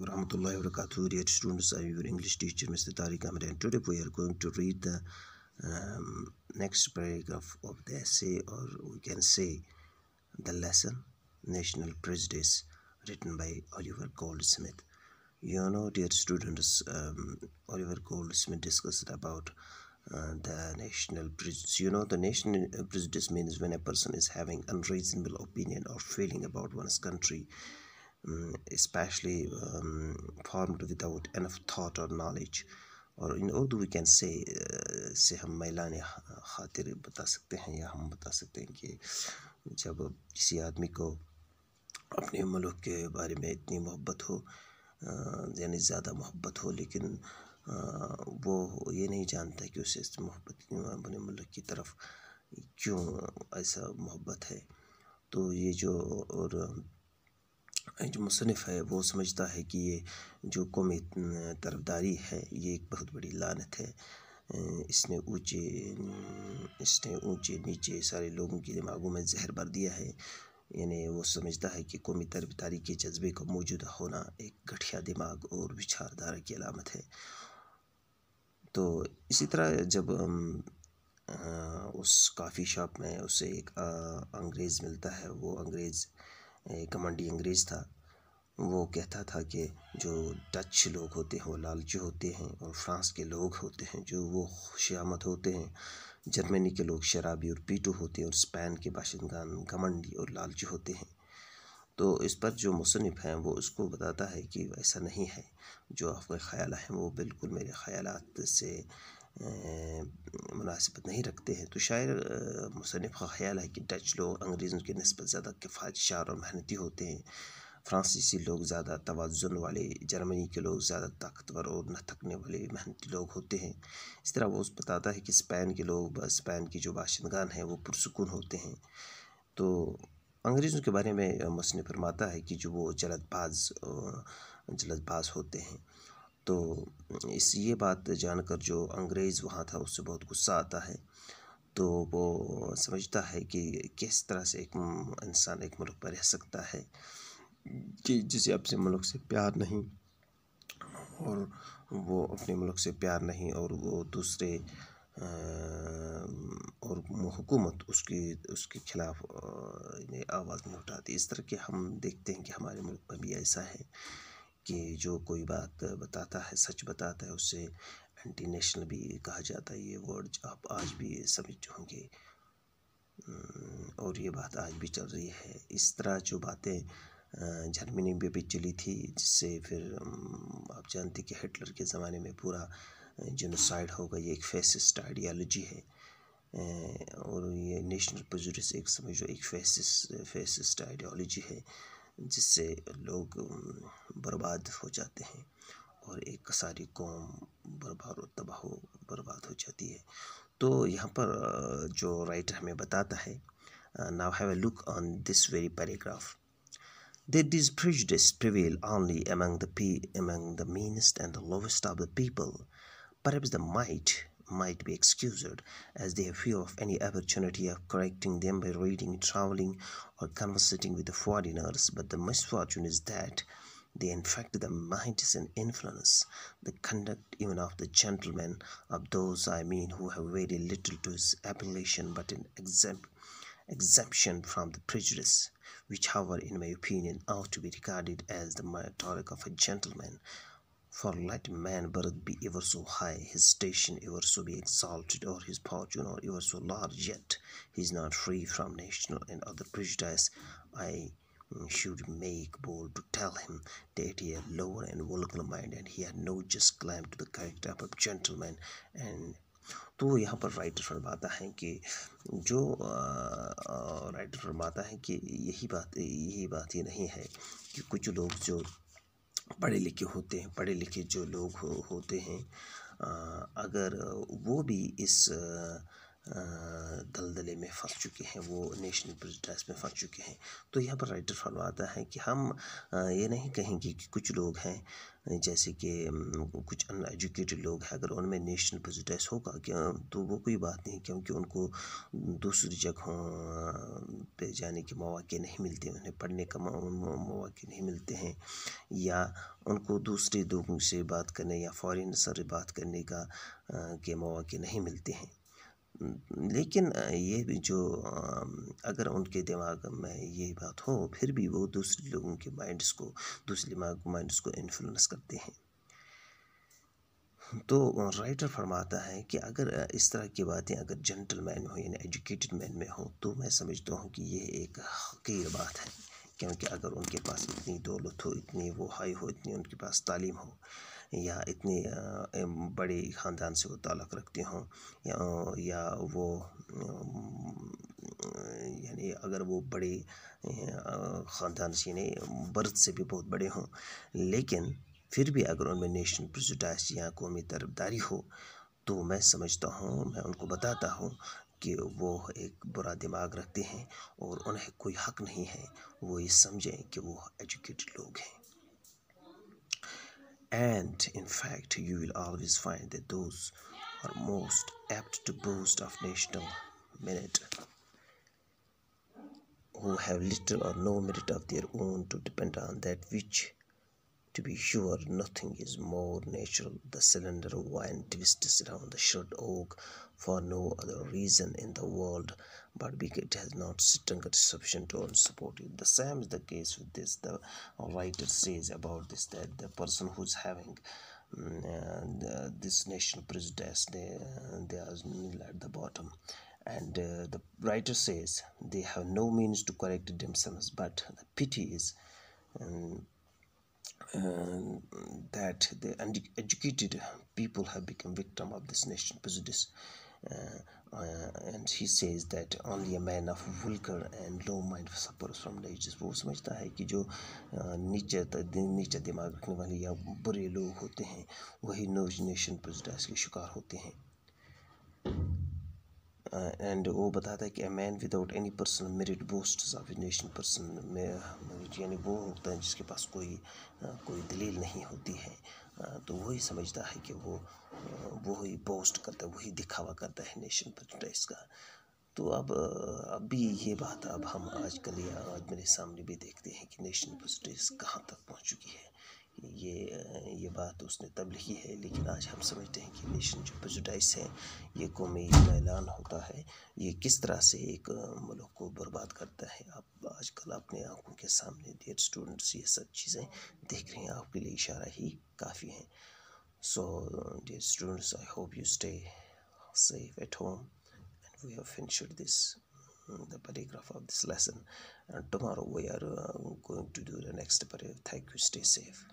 warahmatullahi wabarakatuh dear students i'm your english teacher mr tariq ahmed and today we are going to read the um, next paragraph of the essay or we can say the lesson national prejudice written by oliver goldsmith you know dear students um, oliver goldsmith discussed about uh, the national prejudice you know the national prejudice means when a person is having unreasonable opinion or feeling about one's country Um, especially um, formed without enough thought or knowledge और इन Urdu we can say से हम मैलान खातिर बता सकते हैं या हम बता सकते हैं कि जब किसी आदमी को अपने मुल्क के बारे में इतनी मोहब्बत हो यानी ज़्यादा मोहब्बत हो लेकिन आ, वो ये नहीं जानता कि उसे इस मोहब्बत अपने मुल्क की तरफ क्यों ऐसा मोहब्बत है तो ये जो और जो मुसनफ़ है वो समझता है कि ये जो कौमी तरफदारी है ये एक बहुत बड़ी लानत है इसने ऊँचे इसने ऊँचे नीचे सारे लोगों के दिमागों में जहर भर दिया है यानी वो समझता है कि कौमी तरफदारी के जज्बे का मौजूदा होना एक घटिया दिमाग और विचारधारा की अलामत है तो इसी तरह जब उस काफ़ी शॉप में उसे एक अंग्रेज़ मिलता है वो अंग्रेज़ कमांडी अंग्रेज़ था वो कहता था कि जो डच लोग होते हैं वो लालची होते हैं और फ्रांस के लोग होते हैं जो वो खुशामद होते हैं जर्मनी के लोग शराबी और पीटू होते हैं और स्पेन के बाशिंदान घमंडी और लालची होते हैं तो इस पर जो मुसनफ़ हैं वो उसको बताता है कि ऐसा नहीं है जो आपके ख्याल हैं वो बिल्कुल मेरे ख्याल से मुनासिबत नहीं रखते हैं तो शायर मुसनफ़ का ख्याल है कि डच लोग अंग्रेज़ों की नस्बत ज़्यादा किफ़ाशार और मेहनती होते हैं फ्रांसीसी लोग ज़्यादा तोज़ुन वाले जर्मनी के लोग ज़्यादा ताकतवर और न थकने वाले मेहनती लोग होते हैं इस तरह वो बताता है कि स्पेन के लोग स्पेन की जो बाशिंदगान हैं वो पुरसकून होते हैं तो अंग्रेज़ों के बारे में मुसनफ़ फरमाता है कि जो वो जलदबाज जलदबाज होते हैं तो इस ये बात जानकर जो अंग्रेज़ वहाँ था उससे बहुत गुस्सा आता है तो वो समझता है कि किस तरह से एक इंसान एक मुल्क पर रह सकता है कि जिसे अपने मुल्क से प्यार नहीं और वो अपने मुल्क से प्यार नहीं और वो दूसरे और हुकूमत उसकी उसके खिलाफ आवाज़ नहीं उठाती इस तरह के हम देखते हैं कि हमारे मुल्क में भी ऐसा है कि जो कोई बात बताता है सच बताता है उसे एंटी नेशनल भी कहा जाता है ये वर्ड आप आज भी समझ होंगे हम्म, और ये बात आज भी चल रही है इस तरह जो बातें जर्मनी में भी चली थी जिससे फिर हम्म, आप जानते कि हिटलर के ज़माने में पूरा जनोसाइड होगा ये एक फेसिस्ट आइडियालॉजी है और ये नेशनल प्रेजुडिस एक समझो एक फेसिस फेसिस्ट आइडियालॉजी है जिससे लोग बर्बाद हो जाते हैं और एक सारी कौम बर्बाद और तबाह बर्बाद हो जाती है तो यहाँ पर जो राइटर हमें बताता है now have a look on this very paragraph that this prejudice prevail only among the among the meanest and the lowest of the people perhaps the might might be excused as they fear of any opportunity of correcting them by reading, traveling, or conversating with foreigners, but the misfortune is that they infect the minds and influence the conduct even of the gentlemen, of those I mean who have very little to his appellation but an exempt exemption from the prejudice, which, however, in my opinion, ought to be regarded as the mark of a gentleman for let man birth be ever so high, his station ever so be exalted, or his fortune or ever so large, yet he is not free from national and other prejudice. I mm, should make bold to tell him that he had lower and vulgar mind and he had no just claim to the character of a gentleman and तो यहाँ पर writer फरमाता है कि जो writer फरमाता है कि यही बात यही बात ही नहीं है कि कुछ लोग जो पढ़े लिखे होते हैं पढ़े लिखे जो लोग हो होते हैं अगर वो भी इस दलदले में फंस चुके हैं वो नेशनल प्रेस्टाइज में फंस चुके हैं तो यहाँ पर राइटर फरमाता है कि हम ये नहीं कहेंगे कि कुछ लोग हैं जैसे कि कुछ अनएजुकेटेड लोग हैं अगर उनमें नेशनल प्रेस्टाइज होगा क्या तो वो कोई बात नहीं क्योंकि उनको दूसरी जगहों पे जाने के मौाक़े नहीं मिलते उन्हें पढ़ने का मौाक़े नहीं मिलते हैं या उनको दूसरे लोगों से बात करने या फॉरन से बात करने का के मौाक़े नहीं मिलते हैं लेकिन ये भी जो अगर उनके दिमाग में ये बात हो फिर भी वो दूसरे लोगों के माइंड्स को दूसरे दिमाग माइंड्स को इन्फ्लुएंस करते हैं तो राइटर फरमाता है कि अगर इस तरह की बातें अगर जेंटलमैन हो यानी एजुकेटेड मैन में हो तो मैं समझता हूँ कि यह एक हकीर बात है क्योंकि अगर उनके पास इतनी दौलत हो इतनी वो हाई हो इतनी उनके पास तालीम हो या इतने बड़े ख़ानदान से वो ताल्लुक़ रखते हों या, या वो यानी अगर वो बड़े ख़ानदान से यानी बर्थ से भी बहुत बड़े हों लेकिन फिर भी अगर उनमें नेशनल प्रजुटाइस या कौमी तरफदारी हो तो मैं समझता हूँ मैं उनको बताता हूँ कि वो एक बुरा दिमाग रखते हैं और उन्हें कोई हक नहीं है वो ये समझें कि वो एजुकेटेड लोग हैं And in fact, you will always find that those are most apt to boast of national merit who have little or no merit of their own to depend on that which to be sure nothing is more natural the cylinder of wine twists round the short oak for no other reason in the world but it has not strung sufficient to support it. The same is the case with this. The writer says about this that the person who's having um, uh, this national prejudice, they, uh, they are nil at the bottom. And uh, the writer says they have no means to correct themselves, but the pity is. Um, uh, that the educated people have become victim of this national prejudice. Uh, uh, and she says that only a man of vulgar and low mind suffers from prejudice वो समझता है कि जो uh, नीचे नीचे दिमाग रखने वाले या बुरे लोग होते हैं वही नोजनेशन प्रेजुडाइस के शिकार होते हैं Uh, and वो बताता है कि a man without any personal merit boast of nation person में यानी वो होता है जिसके पास कोई uh, कोई दलील नहीं होती है तो वही समझता है कि वो वही पोस्ट करता है वही दिखावा करता है नेशन प्रेस का तो अब अभी ये बात अब हम आजकल या आज मेरे सामने भी देखते हैं कि नेशनल प्रेस कहाँ तक पहुँच चुकी है ये बात उसने तब लिखी है लेकिन आज हम समझते हैं कि नेशन जो पजुटाइस है ये कौमी ऐलान होता है ये किस तरह से एक मुल्क को बर्बाद करता है आप आजकल अपने आँखों के सामने देर स्टूडेंट्स ये सब चीज़ें देख रहे हैं आपके लिए इशारा ही काफ़ी है so dear students I hope you stay safe at home and we have finished the paragraph of this lesson and tomorrow we are uh, going to do the next paragraph thank you stay safe